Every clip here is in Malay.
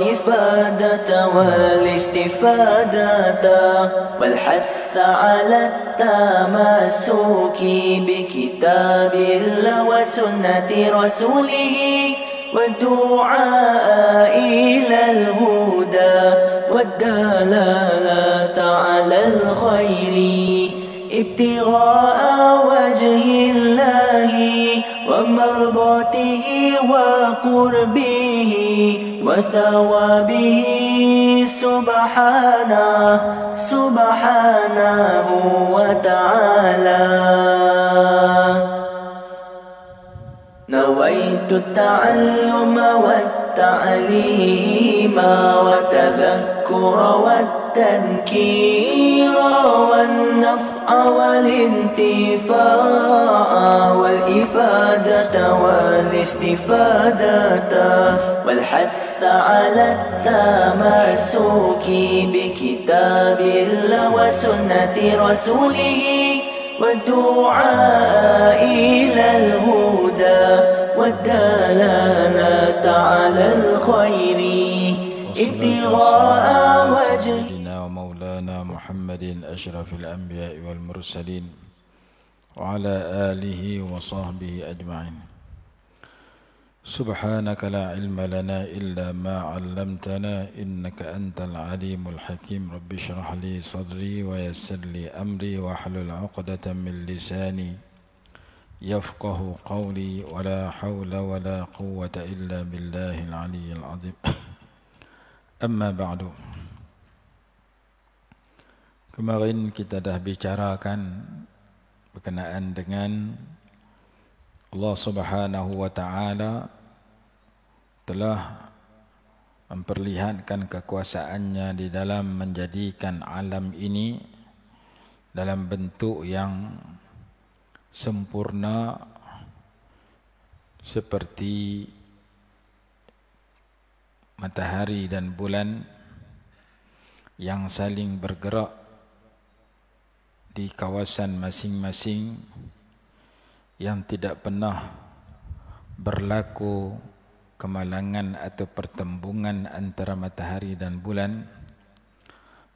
الإفادة والاستفادة والحث على التمسك بكتاب الله وسنة رسوله والدعاء إلى الهدى والدلالة على الخير ابتغاء وجه الله ومرضاته وقربه وثوابه سبحانه سبحانه وتعالى نويت التعلم والتعليم وتذكر والتنكير والنصر والانتفاء والإفادة والاستفادة والحث على التمسك بكتاب الله وسنة رسوله والدعاء إلى الهدى والدلالة على الخير ابتغاء وجهه محمد أشرف الأنبياء والمرسلين وعلى آله وصحبه أجمعين سبحانك لا علم لنا إلا ما علمتنا إنك أنت العليم الحكيم رب اشرح لي صدري ويسر لي أمري واحلل عقدة من لساني يفقه قولي ولا حول ولا قوة إلا بالله العلي العظيم أما بعد Kemarin kita dah bicarakan berkenaan dengan Allah Subhanahu wa taala telah memperlihatkan kekuasaannya di dalam menjadikan alam ini dalam bentuk yang sempurna seperti matahari dan bulan yang saling bergerak di kawasan masing-masing yang tidak pernah berlaku kemalangan atau pertembungan antara matahari dan bulan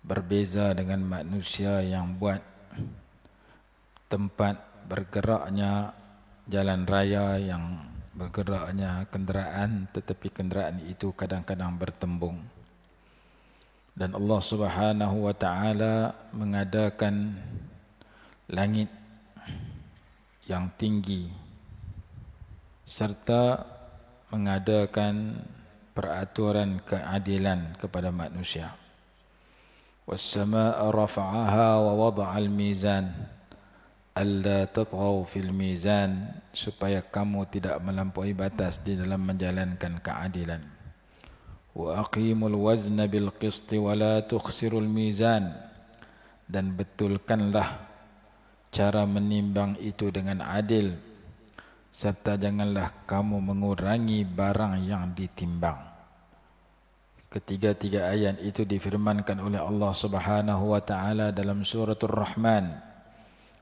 berbeza dengan manusia yang buat tempat bergeraknya jalan raya yang bergeraknya kenderaan tetapi kenderaan itu kadang-kadang bertembung dan Allah Subhanahu wa taala mengadakan langit yang tinggi serta mengadakan peraturan keadilan kepada manusia. Was-samaa'a rafa'aha wa wada'al mizan alla tatghaw fil mizan supaya kamu tidak melampaui batas di dalam menjalankan keadilan waqimul wazna bil qist wala tukhsirul mizan dan betulkanlah cara menimbang itu dengan adil serta janganlah kamu mengurangi barang yang ditimbang ketiga-tiga ayat itu difirmankan oleh Allah Subhanahu wa taala dalam surah Ar-Rahman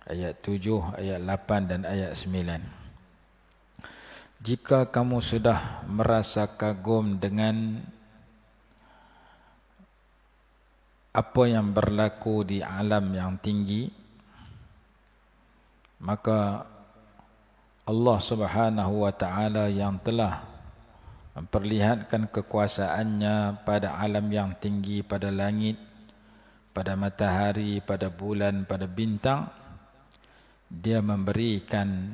ayat 7 ayat 8 dan ayat 9 jika kamu sudah merasa kagum dengan apa yang berlaku di alam yang tinggi maka Allah Subhanahu wa taala yang telah memperlihatkan kekuasaannya pada alam yang tinggi pada langit pada matahari pada bulan pada bintang dia memberikan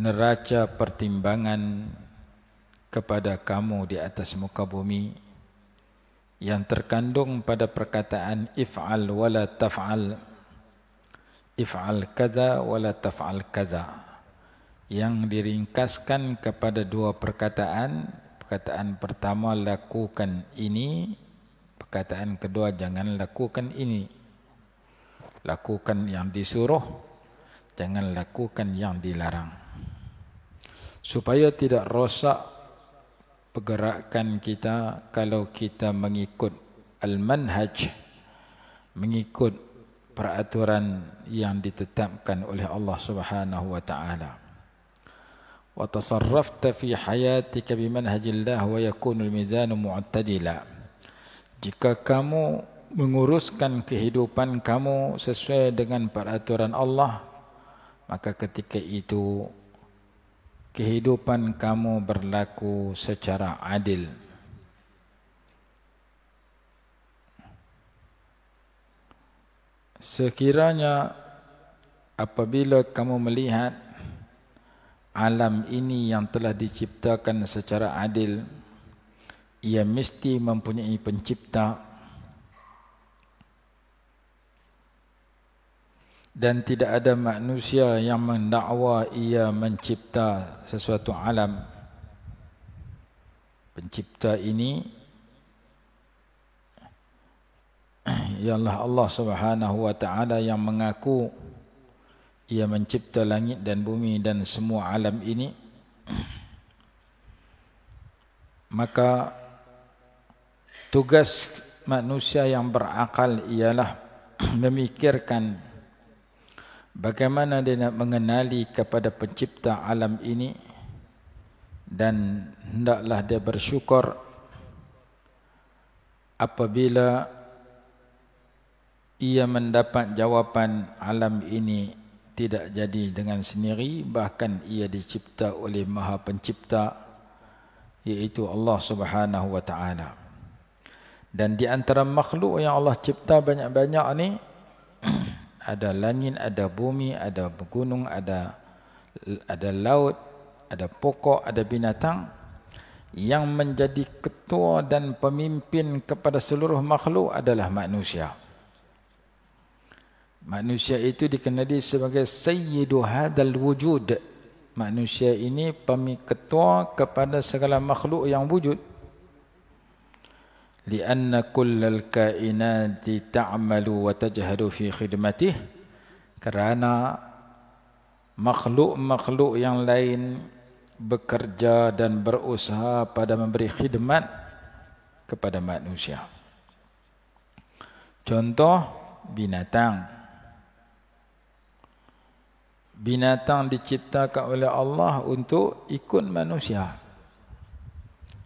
neraca pertimbangan kepada kamu di atas muka bumi yang terkandung pada perkataan if'al wala taf'al if'al kaza wala taf'al kaza yang diringkaskan kepada dua perkataan perkataan pertama lakukan ini perkataan kedua jangan lakukan ini lakukan yang disuruh jangan lakukan yang dilarang supaya tidak rosak pergerakan kita kalau kita mengikut al-manhaj mengikut peraturan yang ditetapkan oleh Allah Subhanahu wa taala wa tasarrafta fi hayatika bi manhajillah wa yakunu al-mizan mu'tadila jika kamu menguruskan kehidupan kamu sesuai dengan peraturan Allah maka ketika itu kehidupan kamu berlaku secara adil sekiranya apabila kamu melihat alam ini yang telah diciptakan secara adil ia mesti mempunyai pencipta dan tidak ada manusia yang mendakwa ia mencipta sesuatu alam pencipta ini ialah Allah Subhanahu wa taala yang mengaku ia mencipta langit dan bumi dan semua alam ini maka tugas manusia yang berakal ialah memikirkan Bagaimana dia nak mengenali kepada pencipta alam ini dan hendaklah dia bersyukur apabila ia mendapat jawapan alam ini tidak jadi dengan sendiri bahkan ia dicipta oleh Maha Pencipta iaitu Allah Subhanahu wa taala dan di antara makhluk yang Allah cipta banyak-banyak ni -banyak ada langit, ada bumi, ada gunung, ada ada laut, ada pokok, ada binatang yang menjadi ketua dan pemimpin kepada seluruh makhluk adalah manusia. Manusia itu dikenali sebagai sayyidu hadal wujud. Manusia ini pemimpin ketua kepada segala makhluk yang wujud. لأن كل الكائنات تعمل وتجهد في خدمته كرانا makhluk-makhluk yang lain bekerja dan berusaha pada memberi khidmat kepada manusia. Contoh binatang. Binatang diciptakan oleh Allah untuk ikut manusia.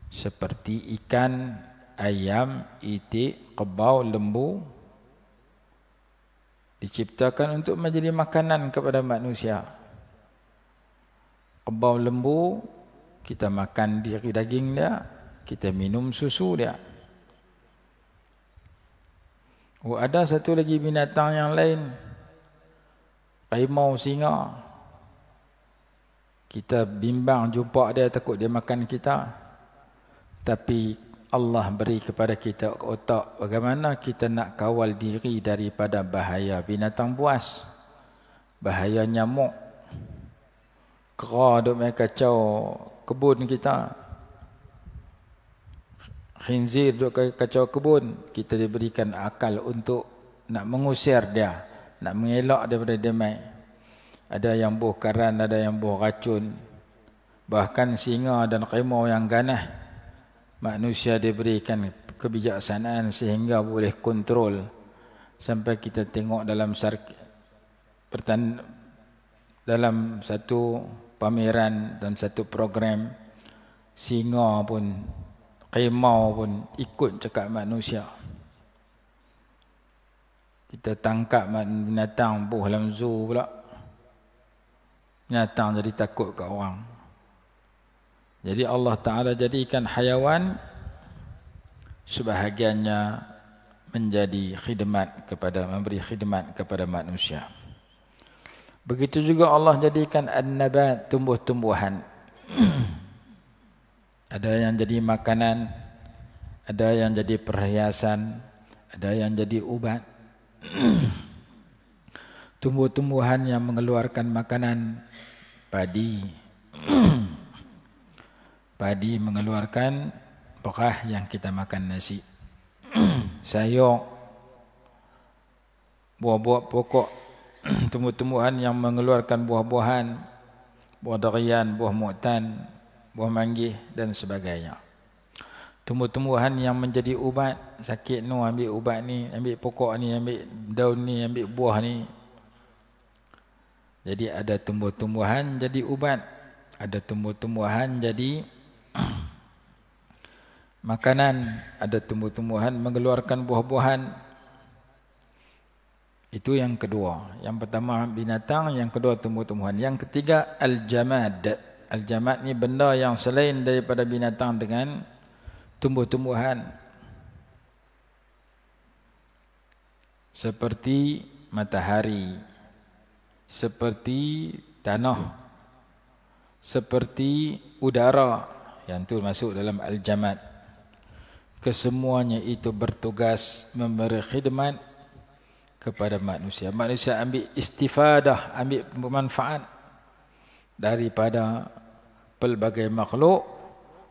Seperti ikan, ayam, itik, kebau, lembu diciptakan untuk menjadi makanan kepada manusia. Kebau lembu kita makan diri daging dia, kita minum susu dia. Oh, ada satu lagi binatang yang lain. Kaimau singa. Kita bimbang jumpa dia takut dia makan kita. Tapi Allah beri kepada kita otak bagaimana kita nak kawal diri daripada bahaya binatang buas bahaya nyamuk kera duk main kacau kebun kita khinzir duk kacau kebun kita diberikan akal untuk nak mengusir dia nak mengelak daripada dia main ada yang buh karan ada yang buh racun bahkan singa dan kerimau yang ganas manusia diberikan kebijaksanaan sehingga boleh kontrol sampai kita tengok dalam pertan dalam satu pameran dan satu program singa pun kerimau pun ikut cakap manusia kita tangkap binatang buh dalam zoo pula binatang jadi takut kat orang jadi Allah Ta'ala jadikan hayawan sebahagiannya menjadi khidmat kepada memberi khidmat kepada manusia. Begitu juga Allah jadikan an-nabat tumbuh-tumbuhan. ada yang jadi makanan, ada yang jadi perhiasan, ada yang jadi ubat. tumbuh-tumbuhan yang mengeluarkan makanan padi padi mengeluarkan bekah yang kita makan nasi. Sayur, buah-buah pokok, tumbuh-tumbuhan yang mengeluarkan buah-buahan, buah durian, buah mu'tan, buah manggih dan sebagainya. Tumbuh-tumbuhan yang menjadi ubat, sakit ni ambil ubat ni, ambil pokok ni, ambil daun ni, ambil buah ni. Jadi ada tumbuh-tumbuhan jadi ubat, ada tumbuh-tumbuhan jadi makanan ada tumbuh-tumbuhan mengeluarkan buah-buahan itu yang kedua yang pertama binatang yang kedua tumbuh-tumbuhan yang ketiga al-jamad al-jamad ni benda yang selain daripada binatang dengan tumbuh-tumbuhan seperti matahari seperti tanah seperti udara dan itu masuk dalam al-jamat. Kesemuanya itu bertugas memberi khidmat kepada manusia. Manusia ambil istifadah, ambil manfaat daripada pelbagai makhluk.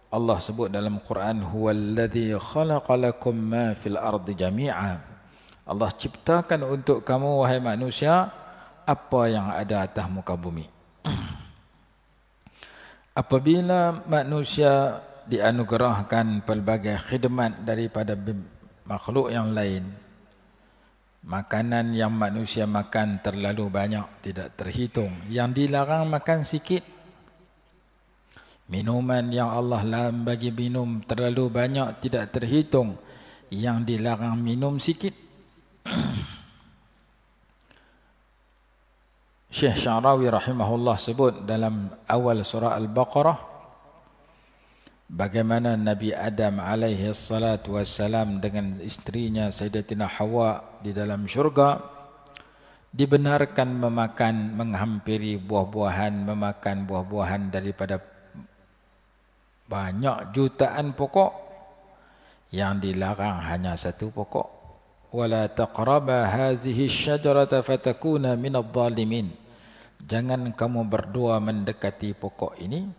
Allah sebut dalam Quran, Huwalladhi khalaqalakum ma fil ardi jami'a. Allah ciptakan untuk kamu, wahai manusia, apa yang ada atas muka bumi. Apabila manusia dianugerahkan pelbagai khidmat daripada makhluk yang lain, makanan yang manusia makan terlalu banyak tidak terhitung, yang dilarang makan sikit, minuman yang Allah lah bagi minum terlalu banyak tidak terhitung, yang dilarang minum sikit, Syekh Syarawi rahimahullah sebut dalam awal surah Al-Baqarah bagaimana Nabi Adam alaihi salatu wassalam dengan isterinya Sayyidatina Hawa di dalam syurga dibenarkan memakan menghampiri buah-buahan memakan buah-buahan daripada banyak jutaan pokok yang dilarang hanya satu pokok wala taqrabu hadhihi syajarata fatakuna minadh-dhalimin Jangan kamu berdua mendekati pokok ini.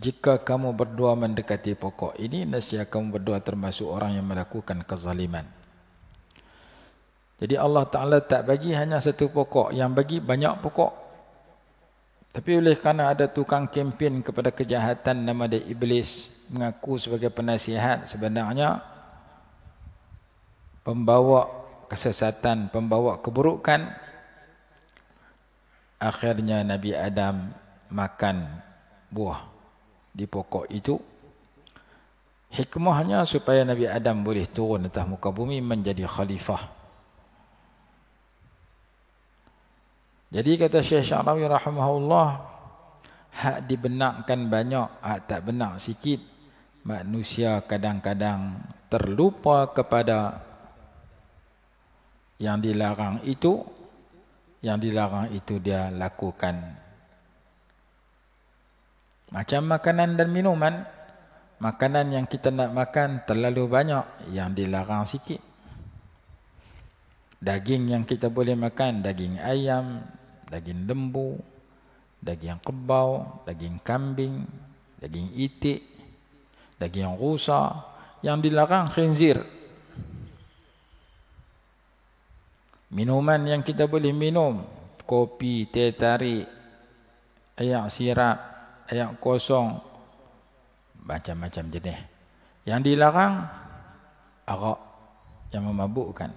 Jika kamu berdua mendekati pokok ini, nescaya kamu berdua termasuk orang yang melakukan kezaliman. Jadi Allah Ta'ala tak bagi hanya satu pokok. Yang bagi banyak pokok. Tapi oleh kerana ada tukang kempen kepada kejahatan nama dia Iblis. Mengaku sebagai penasihat sebenarnya. Pembawa kesesatan, pembawa keburukan. Pembawa keburukan akhirnya Nabi Adam makan buah di pokok itu hikmahnya supaya Nabi Adam boleh turun atas muka bumi menjadi khalifah jadi kata Syekh Syarawi rahimahullah hak dibenarkan banyak hak tak benar sikit manusia kadang-kadang terlupa kepada yang dilarang itu yang dilarang itu dia lakukan. Macam makanan dan minuman, makanan yang kita nak makan terlalu banyak, yang dilarang sikit. Daging yang kita boleh makan, daging ayam, daging lembu, daging kebau, daging kambing, daging itik, daging rusa, yang dilarang khinzir. Minuman yang kita boleh minum Kopi, teh tarik Air sirap Air kosong Macam-macam jenis Yang dilarang Arak yang memabukkan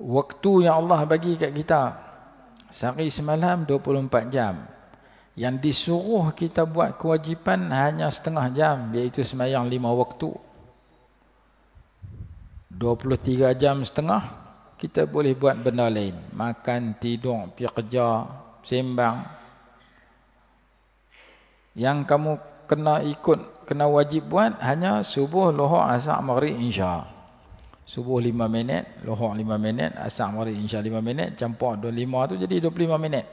Waktu yang Allah bagi kat kita Sehari semalam 24 jam Yang disuruh kita buat kewajipan Hanya setengah jam Iaitu semayang lima Waktu 23 jam setengah kita boleh buat benda lain makan tidur pergi kerja sembang yang kamu kena ikut kena wajib buat hanya subuh lohok asar maghrib insya subuh 5 minit lohok 5 minit asar maghrib insya 5 minit campur 25 tu jadi 25 minit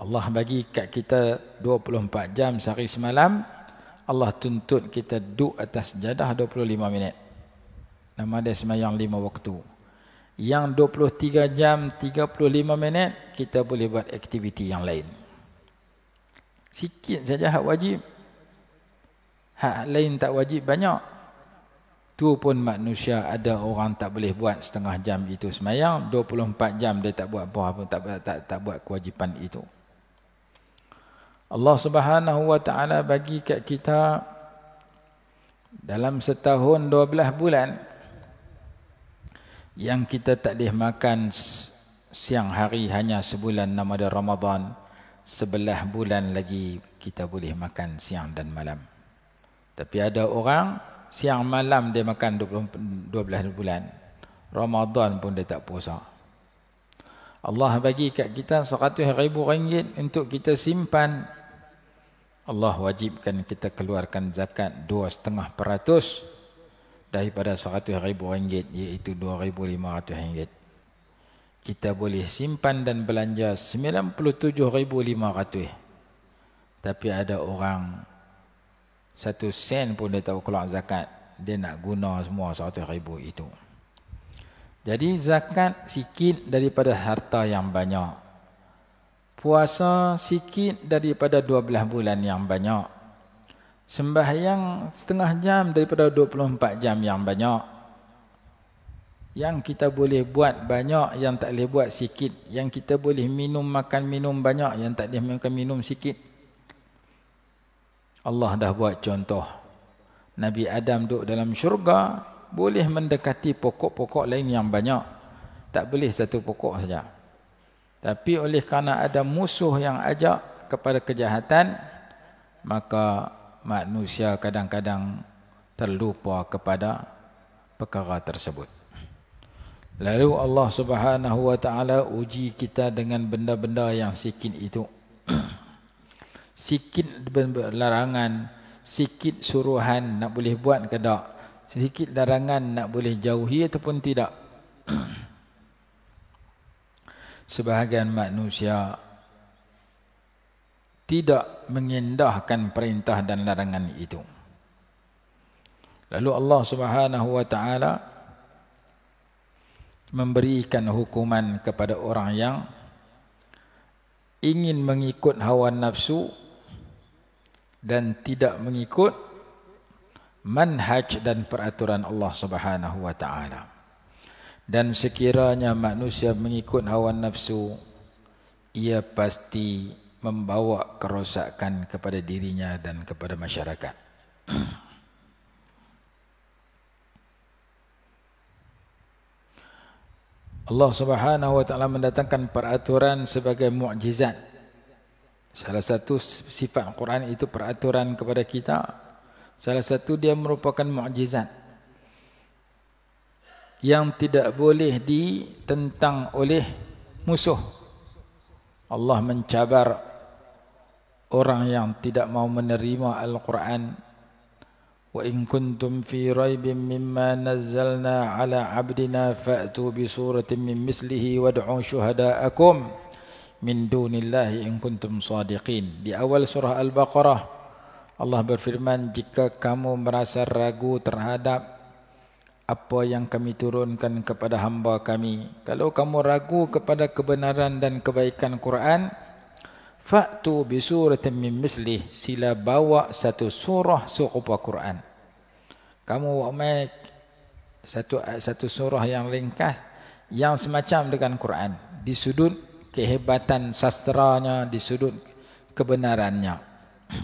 Allah bagi kat kita 24 jam sehari semalam Allah tuntut kita duduk atas jadah 25 minit Nama dia semayang lima waktu. Yang 23 jam 35 minit, kita boleh buat aktiviti yang lain. Sikit saja hak wajib. Hak lain tak wajib banyak. Tu pun manusia ada orang tak boleh buat setengah jam itu semayang. 24 jam dia tak buat apa pun tak, tak, tak, tak buat kewajipan itu. Allah subhanahu wa ta'ala bagi kat kita dalam setahun dua belah bulan yang kita tak boleh makan siang hari hanya sebulan nama dia Ramadan sebelah bulan lagi kita boleh makan siang dan malam tapi ada orang siang malam dia makan 12 bulan Ramadan pun dia tak puasa Allah bagi kat kita 100 ribu ringgit untuk kita simpan Allah wajibkan kita keluarkan zakat 2,5 peratus daripada ribu ringgit iaitu dua ribu lima ratus ringgit Kita boleh simpan dan belanja sembilan puluh tujuh ribu lima ratus. Tapi ada orang satu sen pun dia tahu keluar zakat. Dia nak guna semua rm ribu itu. Jadi zakat sikit daripada harta yang banyak. Puasa sikit daripada dua belah bulan yang banyak sembahyang setengah jam daripada 24 jam yang banyak yang kita boleh buat banyak yang tak boleh buat sikit yang kita boleh minum makan minum banyak yang tak boleh makan minum sikit Allah dah buat contoh Nabi Adam duduk dalam syurga boleh mendekati pokok-pokok lain yang banyak tak boleh satu pokok saja tapi oleh kerana ada musuh yang ajak kepada kejahatan maka manusia kadang-kadang terlupa kepada perkara tersebut. Lalu Allah Subhanahu wa taala uji kita dengan benda-benda yang sikit itu. sikit larangan, sikit suruhan nak boleh buat ke tak? Sikit larangan nak boleh jauhi ataupun tidak? Sebahagian manusia tidak mengindahkan perintah dan larangan itu. Lalu Allah Subhanahu wa taala memberikan hukuman kepada orang yang ingin mengikut hawa nafsu dan tidak mengikut manhaj dan peraturan Allah Subhanahu wa taala. Dan sekiranya manusia mengikut hawa nafsu ia pasti membawa kerosakan kepada dirinya dan kepada masyarakat. Allah Subhanahu wa taala mendatangkan peraturan sebagai mukjizat. Salah satu sifat Quran itu peraturan kepada kita. Salah satu dia merupakan mukjizat yang tidak boleh ditentang oleh musuh. Allah mencabar orang yang tidak mau menerima Al-Quran wa in kuntum fi raibin mimma nazzalna ala abdina fa'tu bi suratin min mislihi wad'u shuhada'akum min dunillahi in kuntum sadiqin di awal surah al-baqarah Allah berfirman jika kamu merasa ragu terhadap apa yang kami turunkan kepada hamba kami kalau kamu ragu kepada kebenaran dan kebaikan Quran Faktu bisuratan min mislih sila bawa satu surah serupa Quran. Kamu buat satu satu surah yang ringkas yang semacam dengan Quran di sudut kehebatan sastranya di sudut kebenarannya.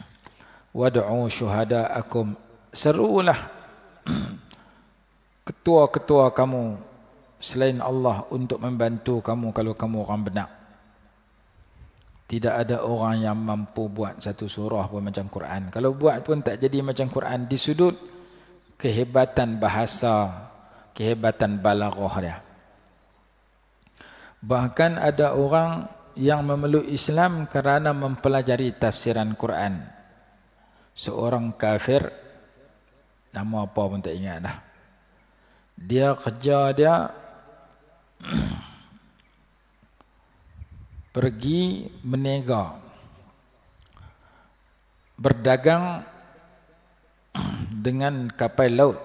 Wad'u syuhada'akum serulah ketua-ketua kamu selain Allah untuk membantu kamu kalau kamu orang benar. Tidak ada orang yang mampu buat satu surah pun macam Quran. Kalau buat pun tak jadi macam Quran di sudut kehebatan bahasa, kehebatan balaghah dia. Bahkan ada orang yang memeluk Islam kerana mempelajari tafsiran Quran. Seorang kafir nama apa pun tak ingat dah. Dia kerja dia pergi menega berdagang dengan kapal laut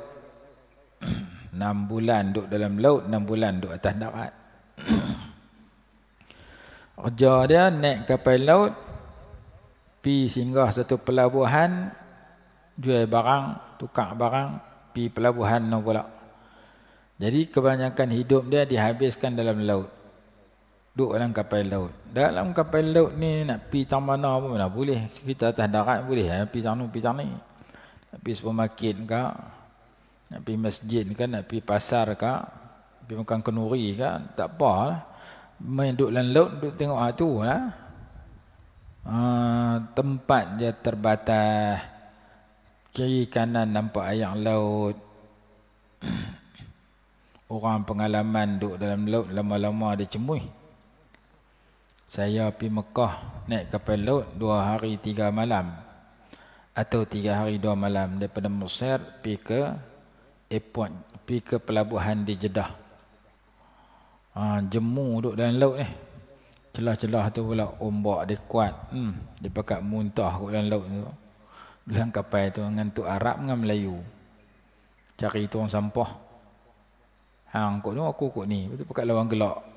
6 bulan duduk dalam laut 6 bulan duduk atas darat kerja dia naik kapal laut pi singgah satu pelabuhan jual barang tukar barang pi pelabuhan nak pula jadi kebanyakan hidup dia dihabiskan dalam laut duduk dalam kapal laut dalam kapal laut ni nak pi tang mana pun mana lah. boleh kita atas darat boleh ya pi tang nu pi tang ni nak pi supermarket ke nak pi masjid ke nak pi pasar ke pi makan kenuri ke tak apa lah main duduk dalam laut duduk tengok ah tu lah ha, tempat dia terbatas kiri kanan nampak ayam laut orang pengalaman duduk dalam laut lama-lama dia cemui saya pergi Mekah naik kapal laut dua hari tiga malam atau tiga hari dua malam daripada Mesir pergi ke airport pergi ke pelabuhan di Jeddah ha, jemu duduk dalam laut ni celah-celah tu pula ombak dia kuat hmm, dia pakat muntah kat dalam laut tu dalam kapal tu dengan tu Arab dengan Melayu cari tu orang sampah hang kok tu aku kok ni betul pakat lawan gelak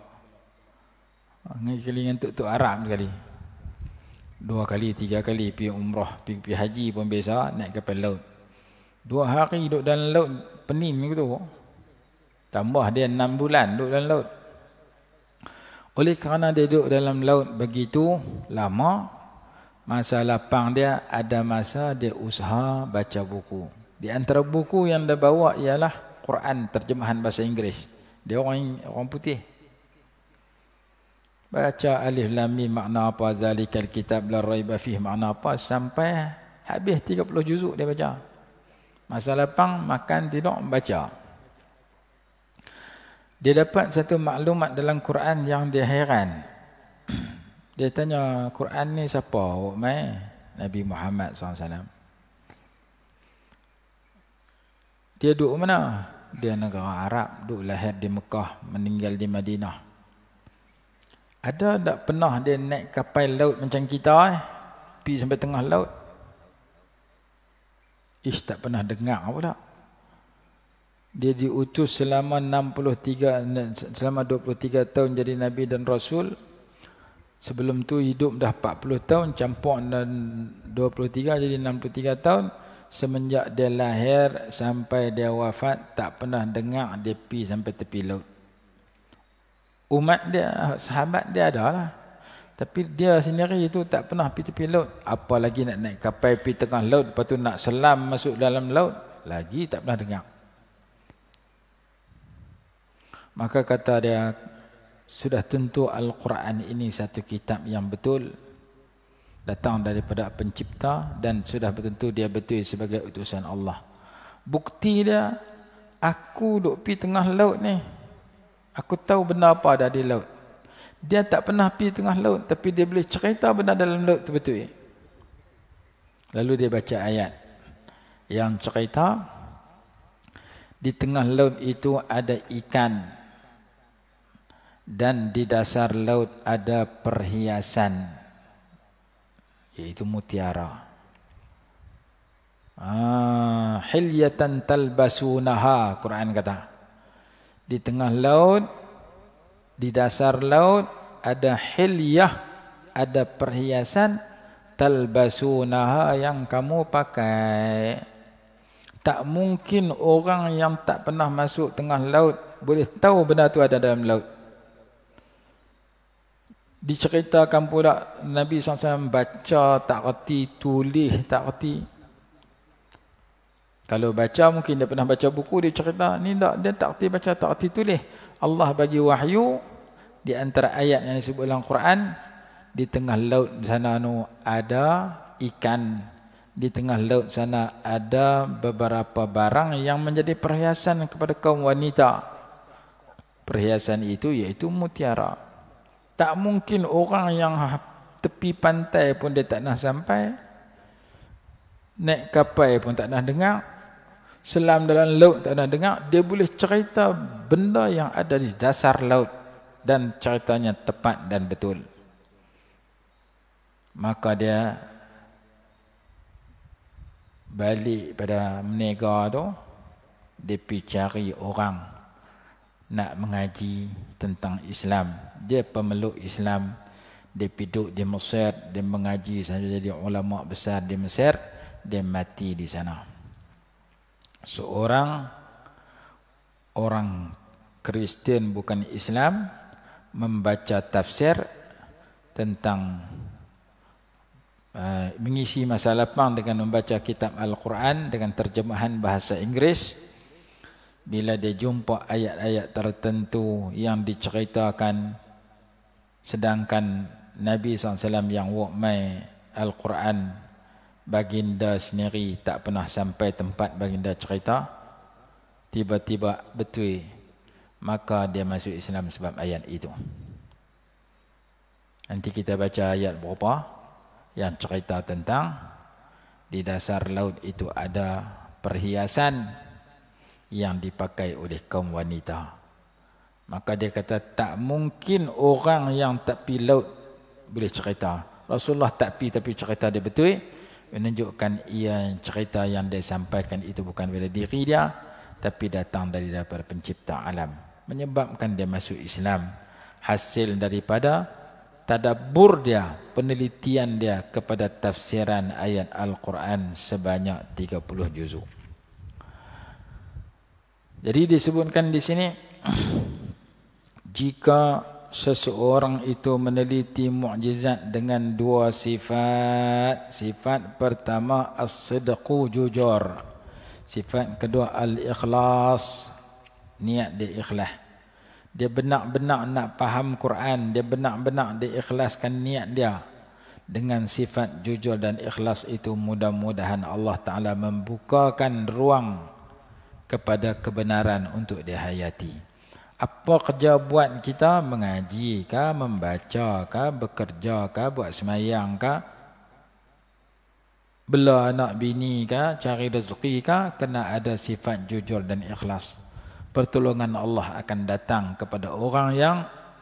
Ah, Ngai kali dengan tok tok Arab sekali. Dua kali, tiga kali pi umrah, pi pi haji pun biasa naik kapal laut. Dua hari duduk dalam laut pening tu. Tambah dia enam bulan duduk dalam laut. Oleh kerana dia duduk dalam laut begitu lama, masa lapang dia ada masa dia usaha baca buku. Di antara buku yang dia bawa ialah Quran terjemahan bahasa Inggeris. Dia orang orang putih baca alif lam mim makna apa zalikal kitab la raiba fihi makna apa sampai habis 30 juzuk dia baca masa lapang makan tidur baca dia dapat satu maklumat dalam Quran yang dia heran dia tanya Quran ni siapa awak mai Nabi Muhammad SAW dia duduk mana dia negara Arab duduk lahir di Mekah meninggal di Madinah ada tak pernah dia naik kapal laut macam kita eh? Pergi sampai tengah laut. Ish tak pernah dengar pula. Dia diutus selama 63 selama 23 tahun jadi nabi dan rasul. Sebelum tu hidup dah 40 tahun campur dan 23 jadi 63 tahun semenjak dia lahir sampai dia wafat tak pernah dengar dia pi sampai tepi laut umat dia, sahabat dia ada lah. Tapi dia sendiri itu tak pernah pergi tepi laut. Apa lagi nak naik kapal pergi tengah laut, lepas tu nak selam masuk dalam laut, lagi tak pernah dengar. Maka kata dia, sudah tentu Al-Quran ini satu kitab yang betul datang daripada pencipta dan sudah tentu dia betul sebagai utusan Allah. Bukti dia, aku duduk pergi tengah laut ni, Aku tahu benda apa ada di laut. Dia tak pernah pergi tengah laut. Tapi dia boleh cerita benda dalam laut itu betul. Lalu dia baca ayat. Yang cerita. Di tengah laut itu ada ikan. Dan di dasar laut ada perhiasan. Iaitu mutiara. Ah, hilyatan talbasunaha. Quran kata. Quran kata. Di tengah laut, di dasar laut ada hilyah, ada perhiasan talbasunaha yang kamu pakai. Tak mungkin orang yang tak pernah masuk tengah laut boleh tahu benda tu ada dalam laut. Diceritakan pula Nabi SAW baca tak reti, tulis tak reti. Kalau baca mungkin dia pernah baca buku dia cerita ni tak dia tak reti baca tak reti tulis. Allah bagi wahyu di antara ayat yang disebut dalam Quran di tengah laut sana anu ada ikan di tengah laut sana ada beberapa barang yang menjadi perhiasan kepada kaum wanita. Perhiasan itu iaitu mutiara. Tak mungkin orang yang tepi pantai pun dia tak nak sampai. Naik kapal pun tak nak dengar selam dalam laut tak ada dengar dia boleh cerita benda yang ada di dasar laut dan ceritanya tepat dan betul maka dia balik pada menega tu dia pergi cari orang nak mengaji tentang Islam dia pemeluk Islam dia piduk di Mesir dia mengaji sampai jadi ulama besar di Mesir dia mati di sana seorang orang Kristen bukan Islam membaca tafsir tentang eh, mengisi masa lapang dengan membaca kitab Al-Quran dengan terjemahan bahasa Inggeris bila dia jumpa ayat-ayat tertentu yang diceritakan sedangkan Nabi SAW yang wakmai Al-Quran baginda sendiri tak pernah sampai tempat baginda cerita tiba-tiba betul maka dia masuk Islam sebab ayat itu nanti kita baca ayat berapa yang cerita tentang di dasar laut itu ada perhiasan yang dipakai oleh kaum wanita maka dia kata tak mungkin orang yang tak pergi laut boleh cerita Rasulullah tak pergi tapi cerita dia betul menunjukkan ia cerita yang dia sampaikan itu bukan pada diri dia tapi datang dari daripada pencipta alam menyebabkan dia masuk Islam hasil daripada tadabbur dia penelitian dia kepada tafsiran ayat al-Quran sebanyak 30 juzuk jadi disebutkan di sini jika seseorang itu meneliti mukjizat dengan dua sifat. Sifat pertama as-sidqu jujur. Sifat kedua al-ikhlas. Niat dia ikhlas. Dia benak-benak nak faham Quran, dia benak-benak dia ikhlaskan niat dia dengan sifat jujur dan ikhlas itu mudah-mudahan Allah Taala membukakan ruang kepada kebenaran untuk dihayati. hayati apa kerja buat kita mengaji ke membaca ke bekerja ke buat semayang ke bela anak bini ke cari rezeki ke kena ada sifat jujur dan ikhlas pertolongan Allah akan datang kepada orang yang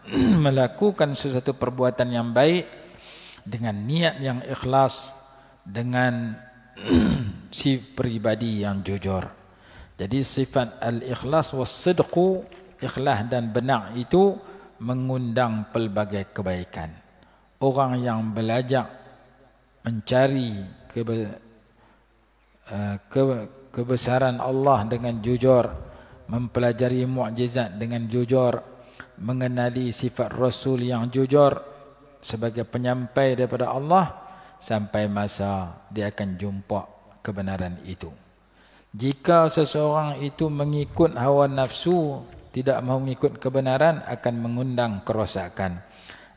melakukan sesuatu perbuatan yang baik dengan niat yang ikhlas dengan si peribadi yang jujur jadi sifat al-ikhlas was-sidqu ikhlas dan benar itu mengundang pelbagai kebaikan. Orang yang belajar mencari kebe, eh, ke, kebesaran Allah dengan jujur, mempelajari mukjizat dengan jujur, mengenali sifat Rasul yang jujur sebagai penyampai daripada Allah sampai masa dia akan jumpa kebenaran itu. Jika seseorang itu mengikut hawa nafsu tidak mau mengikut kebenaran akan mengundang kerosakan.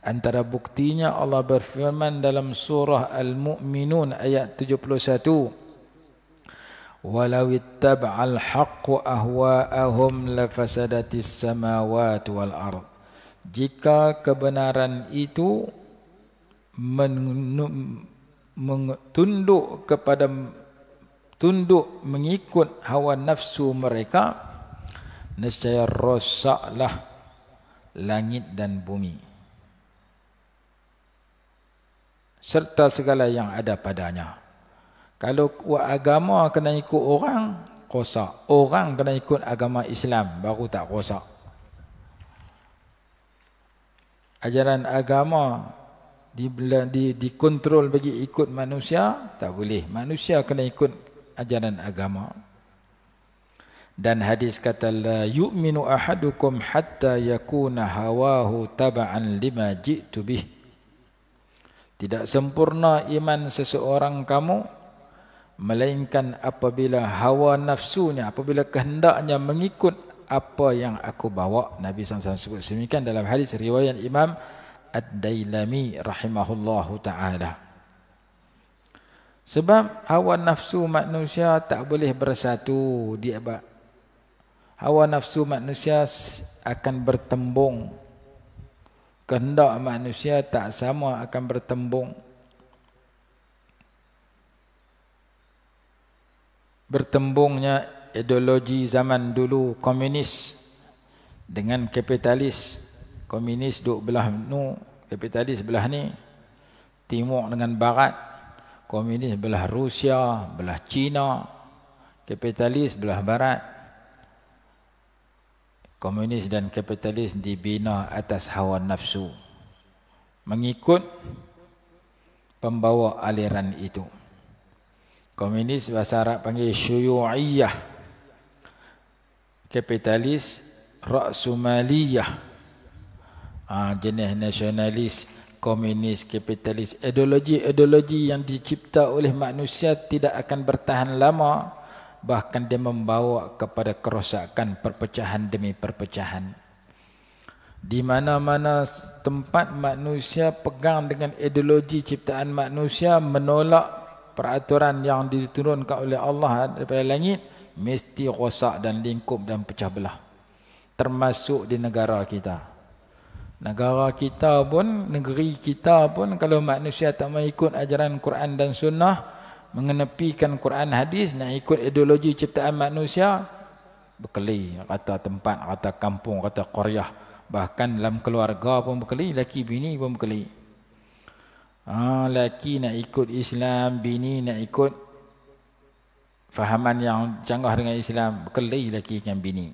Antara buktinya Allah berfirman dalam surah Al-Mu'minun ayat 71. Walau ittaba'al haqqu ahwa'ahum lafasadatis samawati wal ard. Jika kebenaran itu menunduk kepada tunduk mengikut hawa nafsu mereka, Nescaya rosaklah langit dan bumi serta segala yang ada padanya. Kalau buat agama kena ikut orang, rosak. Orang kena ikut agama Islam, baru tak rosak. Ajaran agama di, di, dikontrol bagi ikut manusia, tak boleh. Manusia kena ikut ajaran agama dan hadis kata la yu'minu ahadukum hatta yakuna hawahu taba'an lima ji'tu bih tidak sempurna iman seseorang kamu melainkan apabila hawa nafsunya apabila kehendaknya mengikut apa yang aku bawa Nabi SAW sebut semikian dalam hadis riwayat Imam Ad-Dailami rahimahullahu taala Sebab hawa nafsu manusia tak boleh bersatu dia Hawa nafsu manusia akan bertembung. Kehendak manusia tak sama akan bertembung. Bertembungnya ideologi zaman dulu komunis dengan kapitalis. Komunis duk belah nu, kapitalis belah ni. Timur dengan barat. Komunis belah Rusia, belah China. Kapitalis belah barat komunis dan kapitalis dibina atas hawa nafsu mengikut pembawa aliran itu komunis bahasa Arab panggil syuyu'iyah kapitalis raksumaliyah ha, jenis nasionalis komunis, kapitalis ideologi-ideologi yang dicipta oleh manusia tidak akan bertahan lama bahkan dia membawa kepada kerosakan perpecahan demi perpecahan di mana-mana tempat manusia pegang dengan ideologi ciptaan manusia menolak peraturan yang diturunkan oleh Allah daripada langit mesti rosak dan lingkup dan pecah belah termasuk di negara kita negara kita pun negeri kita pun kalau manusia tak mengikut ajaran Quran dan sunnah mengenepikan Quran hadis nak ikut ideologi ciptaan manusia berkeli kata tempat kata kampung kata qaryah bahkan dalam keluarga pun berkeli laki bini pun berkeli ha, laki nak ikut Islam bini nak ikut fahaman yang canggah dengan Islam berkeli laki dengan bini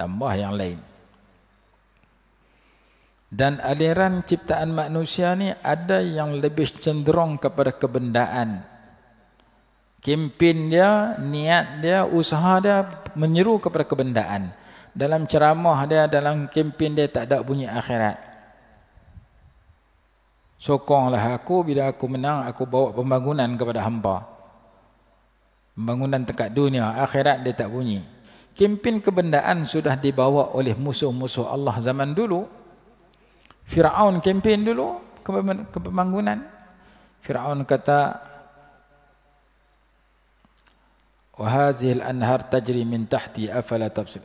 tambah yang lain dan aliran ciptaan manusia ni ada yang lebih cenderung kepada kebendaan kempen dia, niat dia, usaha dia menyeru kepada kebendaan. Dalam ceramah dia, dalam kempen dia tak ada bunyi akhirat. Sokonglah aku bila aku menang, aku bawa pembangunan kepada hamba. Pembangunan tekat dunia, akhirat dia tak bunyi. Kempen kebendaan sudah dibawa oleh musuh-musuh Allah zaman dulu. Fir'aun kempen dulu ke pembangunan. Fir'aun kata, وهذه الأنهار تجري من تحتي أفلا تبصر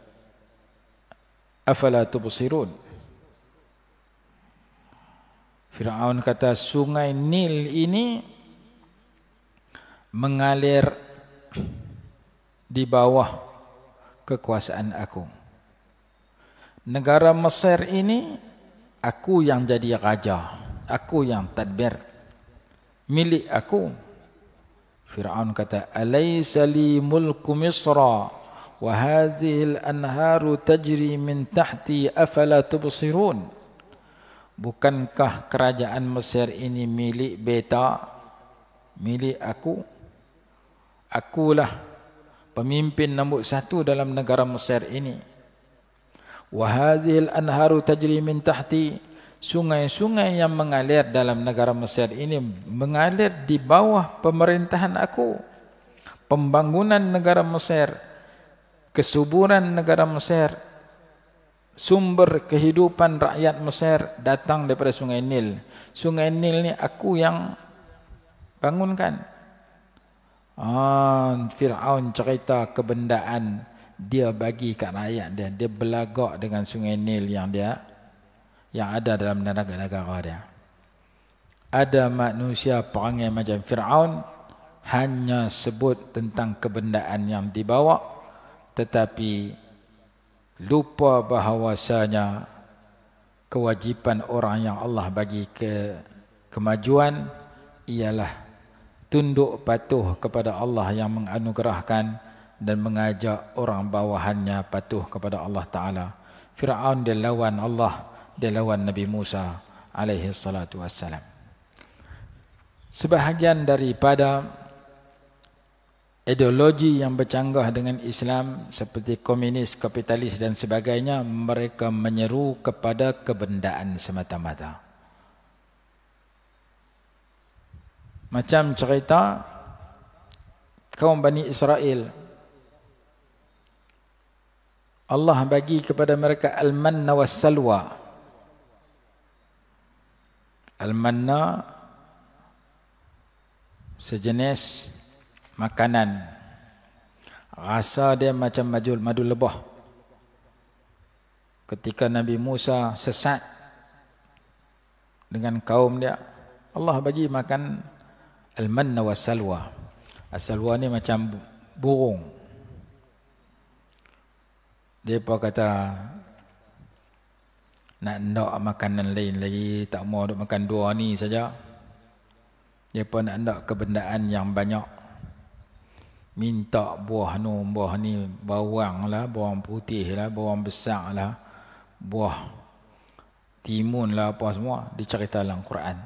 أفلا تبصرون Fir'aun kata sungai Nil ini mengalir di bawah kekuasaan aku. Negara Mesir ini aku yang jadi raja, aku yang tadbir milik aku. Fir'aun kata, Alaysa li mulku Misra, wa hazihi al-anharu tajri min tahti afala tubsirun. Bukankah kerajaan Mesir ini milik beta, milik aku? Akulah pemimpin nombor satu dalam negara Mesir ini. Wa hazihi al-anharu tajri min tahti sungai-sungai yang mengalir dalam negara Mesir ini mengalir di bawah pemerintahan aku. Pembangunan negara Mesir, kesuburan negara Mesir, sumber kehidupan rakyat Mesir datang daripada Sungai Nil. Sungai Nil ni aku yang bangunkan. Ah, Firaun cerita kebendaan dia bagi kat rakyat dia. Dia belagak dengan Sungai Nil yang dia yang ada dalam negara-negara dia. Ada manusia perangai macam Fir'aun hanya sebut tentang kebendaan yang dibawa tetapi lupa bahawasanya kewajipan orang yang Allah bagi ke kemajuan ialah tunduk patuh kepada Allah yang menganugerahkan dan mengajak orang bawahannya patuh kepada Allah Ta'ala. Fir'aun dia lawan Allah dia lawan Nabi Musa alaihi salatu wassalam. Sebahagian daripada ideologi yang bercanggah dengan Islam seperti komunis, kapitalis dan sebagainya mereka menyeru kepada kebendaan semata-mata. Macam cerita kaum Bani Israel Allah bagi kepada mereka al-manna was-salwa. Al-manna sejenis makanan. Rasa dia macam majul, madu lebah. Ketika Nabi Musa sesat dengan kaum dia, Allah bagi makan al-manna wasalwa. Asalwa ni macam burung. Dia pun kata nak ndak makanan lain lagi tak mau duk makan dua ni saja dia pun nak ndak kebendaan yang banyak minta buah nu buah ni bawang lah bawang putih lah bawang besar lah buah timun lah apa semua dicerita dalam Quran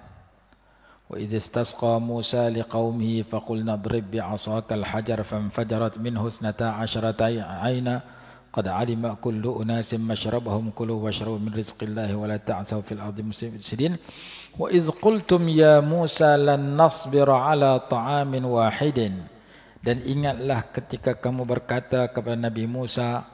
wa idh istasqa Musa liqaumihi faqulna drib bi'asaka al-hajar famfajarat minhu 12 ayna قد علم كل أناس مشربهم كلوا واشربوا من رزق الله ولا fil في الأرض مفسدين وإذ قلتم يا موسى لن نصبر على طعام واحد dan ingatlah ketika kamu berkata kepada Nabi Musa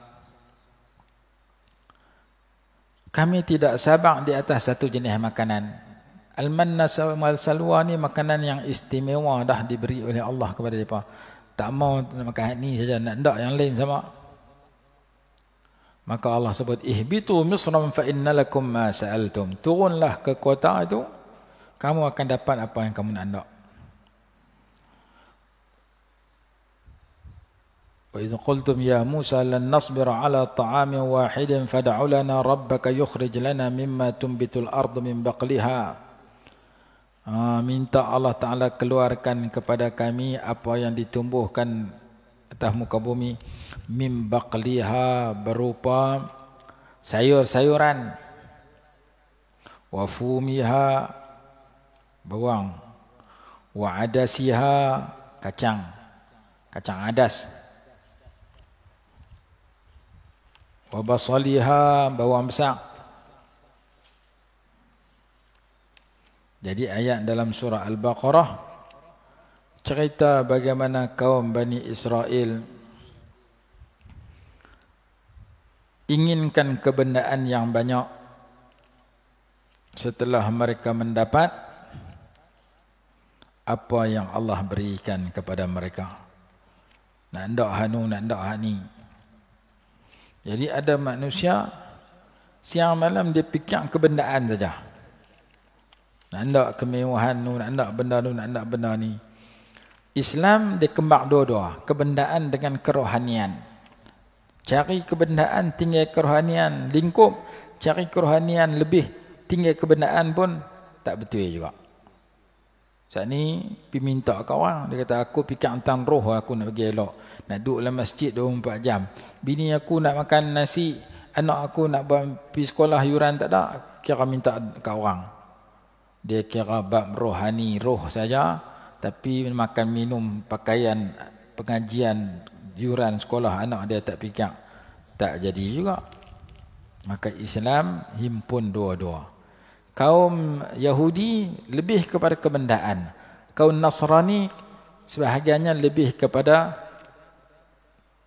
kami tidak sabar di atas satu jenis makanan Al-manna wal salwa ni makanan yang istimewa dah diberi oleh Allah kepada depa. Tak mau makan ni saja, nak ndak yang lain sama. Maka Allah sebut ihbitu misran fa innalakum ma sa'altum. Turunlah ke kota itu kamu akan dapat apa yang kamu nak nak. Wa idh qultum ya Musa lan nasbira ala ta'amin wahidin fad'u lana rabbaka yukhrij lana mimma tumbitul ardu min baqliha. Ah minta Allah Taala keluarkan kepada kami apa yang ditumbuhkan atas muka bumi mim baqliha berupa sayur-sayuran wa fumiha bawang wa adasiha kacang kacang adas wa basaliha bawang besar jadi ayat dalam surah al-baqarah cerita bagaimana kaum Bani Israel inginkan kebendaan yang banyak setelah mereka mendapat apa yang Allah berikan kepada mereka. Nak ndak hanu, nak ndak hani. Jadi ada manusia siang malam dia fikir kebendaan saja. Nak ndak kemewahan, nak ndak benda tu, nak ndak benda ni. Islam dikembang dua-dua, kebendaan dengan kerohanian. Cari kebendaan tinggi kerohanian lingkup, cari kerohanian lebih tinggi kebendaan pun tak betul juga. Saat ni pergi minta ke orang, dia kata aku pergi tentang roh aku nak pergi elok. Nak duduk dalam masjid 24 jam. Bini aku nak makan nasi, anak aku nak pergi sekolah yuran tak ada, kira minta ke orang. Dia kira bab rohani roh saja, tapi makan minum pakaian pengajian yuran sekolah anak dia tak pikir tak jadi juga maka Islam himpun dua-dua kaum Yahudi lebih kepada kebendaan kaum Nasrani sebahagiannya lebih kepada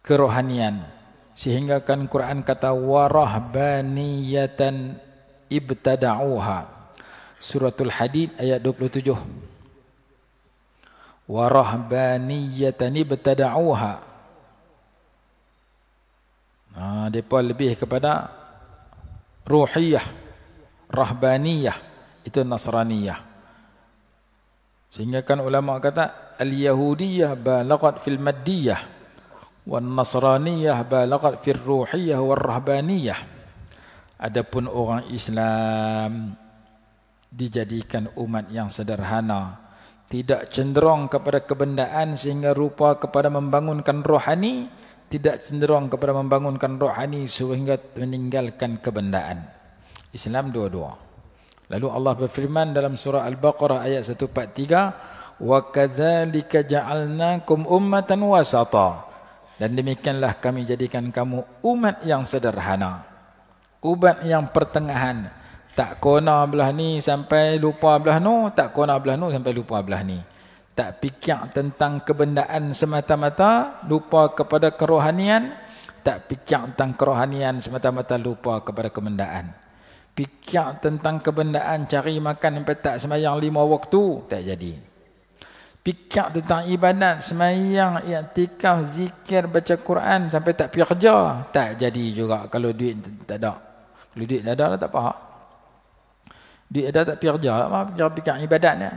kerohanian sehingga kan Quran kata warahbaniyatan ibtada'uha suratul hadid ayat 27 warahbaniyatani betada'uha Ah, ha, depa lebih kepada ruhiyah rahbaniyah itu nasraniyah sehingga kan ulama kata al yahudiyah balaghat fil maddiyah wan nasraniyah balaghat fil ruhiyah war rahbaniyah adapun orang Islam dijadikan umat yang sederhana tidak cenderung kepada kebendaan sehingga rupa kepada membangunkan rohani tidak cenderung kepada membangunkan rohani sehingga meninggalkan kebendaan Islam dua-dua lalu Allah berfirman dalam surah Al-Baqarah ayat 143 wa kadzalika ja'alnakum ummatan wasata dan demikianlah kami jadikan kamu umat yang sederhana umat yang pertengahan tak kona belah ni sampai lupa belah nu, tak kona belah nu sampai lupa belah ni. Tak fikir tentang kebendaan semata-mata, lupa kepada kerohanian. Tak fikir tentang kerohanian semata-mata, lupa kepada kebendaan. Fikir tentang kebendaan, cari makan sampai tak semayang lima waktu, tak jadi. Fikir tentang ibadat, semayang, iktikaf, zikir, baca Quran sampai tak pergi kerja, tak jadi juga kalau duit tak ada. Kalau duit tak ada, tak apa. Dia dah tak pergi kerja, mah pergi fikir ibadat dia.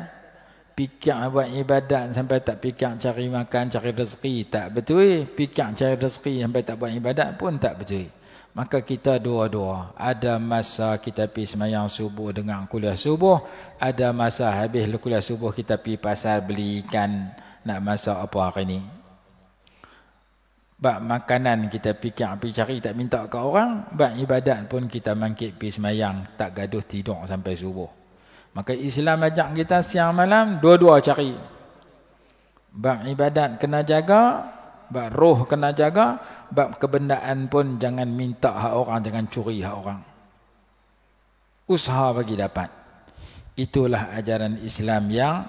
Fikir buat ibadat sampai tak fikir cari makan, cari rezeki, tak betul. Fikir eh? cari rezeki sampai tak buat ibadat pun tak betul. Maka kita dua-dua. Ada masa kita pergi semayang subuh dengan kuliah subuh. Ada masa habis kuliah subuh kita pergi pasar beli ikan. Nak masak apa hari ini. Bak makanan kita pikir, api cari tak minta ke orang. Bak ibadat pun kita mangkit pergi semayang. Tak gaduh tidur sampai subuh. Maka Islam ajak kita siang malam dua-dua cari. Bak ibadat kena jaga. Bak roh kena jaga. Bak kebendaan pun jangan minta hak orang. Jangan curi hak orang. Usaha bagi dapat. Itulah ajaran Islam yang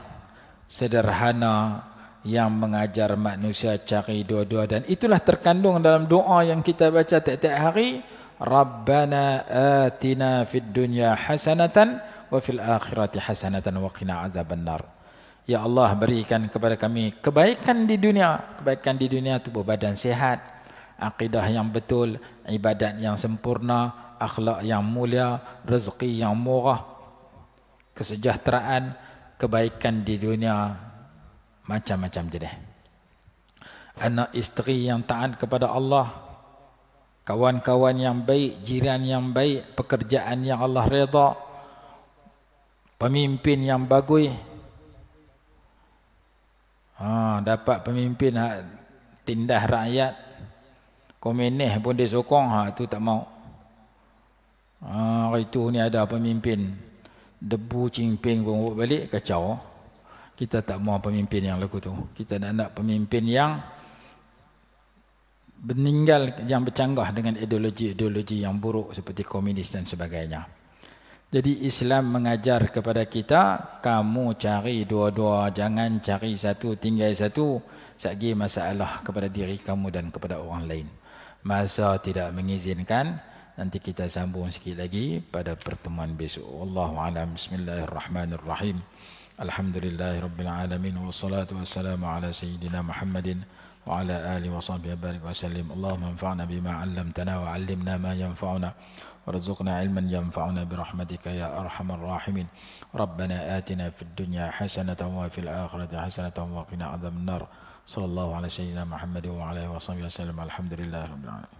sederhana. Sederhana yang mengajar manusia cari doa-doa dan itulah terkandung dalam doa yang kita baca tiap-tiap hari Rabbana atina fid dunya hasanatan wa fil akhirati hasanatan wa qina azabannar Ya Allah berikan kepada kami kebaikan di dunia kebaikan di dunia tubuh badan sehat akidah yang betul ibadat yang sempurna akhlak yang mulia rezeki yang murah kesejahteraan kebaikan di dunia macam-macam je deh. Anak isteri yang taat kepada Allah, kawan-kawan yang baik, jiran yang baik, pekerjaan yang Allah redha, pemimpin yang bagus. Ha, dapat pemimpin ha tindah rakyat. Komenih pun dia sokong, ha, tu tak mau. Ha, itu ni ada pemimpin. Debu cingping pun balik, kacau. Ha. Kita tak mau pemimpin yang lagu tu. Kita nak nak pemimpin yang meninggal yang bercanggah dengan ideologi-ideologi yang buruk seperti komunis dan sebagainya. Jadi Islam mengajar kepada kita kamu cari dua-dua jangan cari satu tinggal satu segi masalah kepada diri kamu dan kepada orang lain. Masa tidak mengizinkan nanti kita sambung sikit lagi pada pertemuan besok. Wallahu a'lam. Bismillahirrahmanirrahim. الحمد لله رب العالمين والصلاة والسلام على سيدنا محمد وعلى آله وصحبه وبارك وسلم اللهم انفعنا بما علمتنا وعلمنا ما ينفعنا وارزقنا علما ينفعنا برحمتك يا أرحم الراحمين ربنا آتنا في الدنيا حسنة وفي الآخرة حسنة وقنا عذاب النار صلى الله على سيدنا محمد وعلى آله وصحبه وسلم الحمد لله رب العالمين